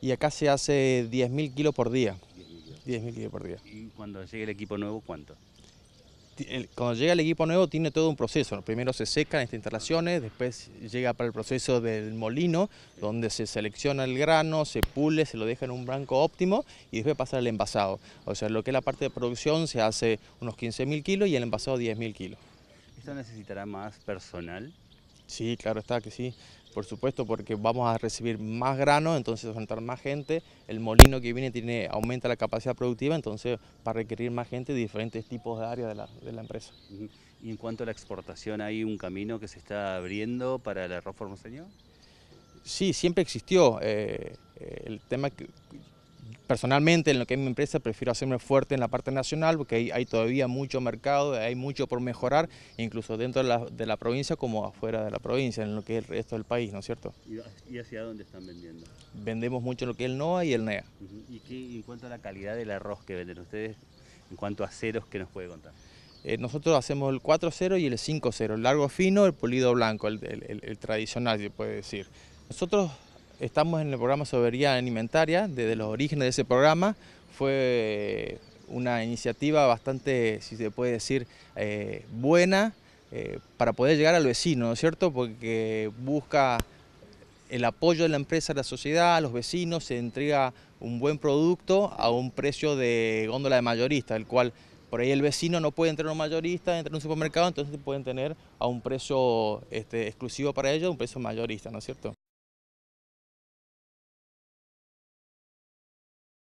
y acá se hace 10.000 kilos por día. 10.000 kilos por día. ¿Y cuando llegue el equipo nuevo, cuánto? Cuando llega el equipo nuevo tiene todo un proceso. Primero se secan estas instalaciones, después llega para el proceso del molino, donde se selecciona el grano, se pule, se lo deja en un blanco óptimo y después pasa al envasado. O sea, lo que es la parte de producción se hace unos 15.000 kilos y el envasado 10.000 kilos. ¿Esto necesitará más personal? Sí, claro está que sí. Por supuesto, porque vamos a recibir más grano, entonces va a entrar más gente. El molino que viene tiene, aumenta la capacidad productiva, entonces va a requerir más gente de diferentes tipos de áreas de la, empresa. ¿Y en cuanto a la exportación, hay un camino que se está abriendo para la reforma, señor? Sí, siempre existió. Eh, eh, el tema que Personalmente, en lo que es mi empresa, prefiero hacerme fuerte en la parte nacional porque hay, todavía mucho mercado, hay mucho por mejorar, incluso dentro de la, de la, provincia como afuera de la provincia, en lo que es el resto del país, ¿no es cierto? ¿Y hacia dónde están vendiendo? Vendemos mucho lo que es el NOA y el NEA. ¿Y qué, en cuanto a la calidad del arroz que venden ustedes, en cuanto a ceros, qué nos puede contar? Eh, nosotros hacemos el 4-0 y el 5-0, el largo fino, el pulido blanco, el, el tradicional, se puede decir. Nosotros Estamos en el programa Sobería Alimentaria, desde los orígenes de ese programa fue una iniciativa bastante, si se puede decir, eh, buena eh, para poder llegar al vecino, ¿no es cierto? Porque busca el apoyo de la empresa de la sociedad, a los vecinos, se entrega un buen producto a un precio de góndola de mayorista, el cual por ahí el vecino no puede entrar en un mayorista, entrar en un supermercado, entonces pueden tener a un precio este, exclusivo para ellos, un precio mayorista, ¿no es cierto?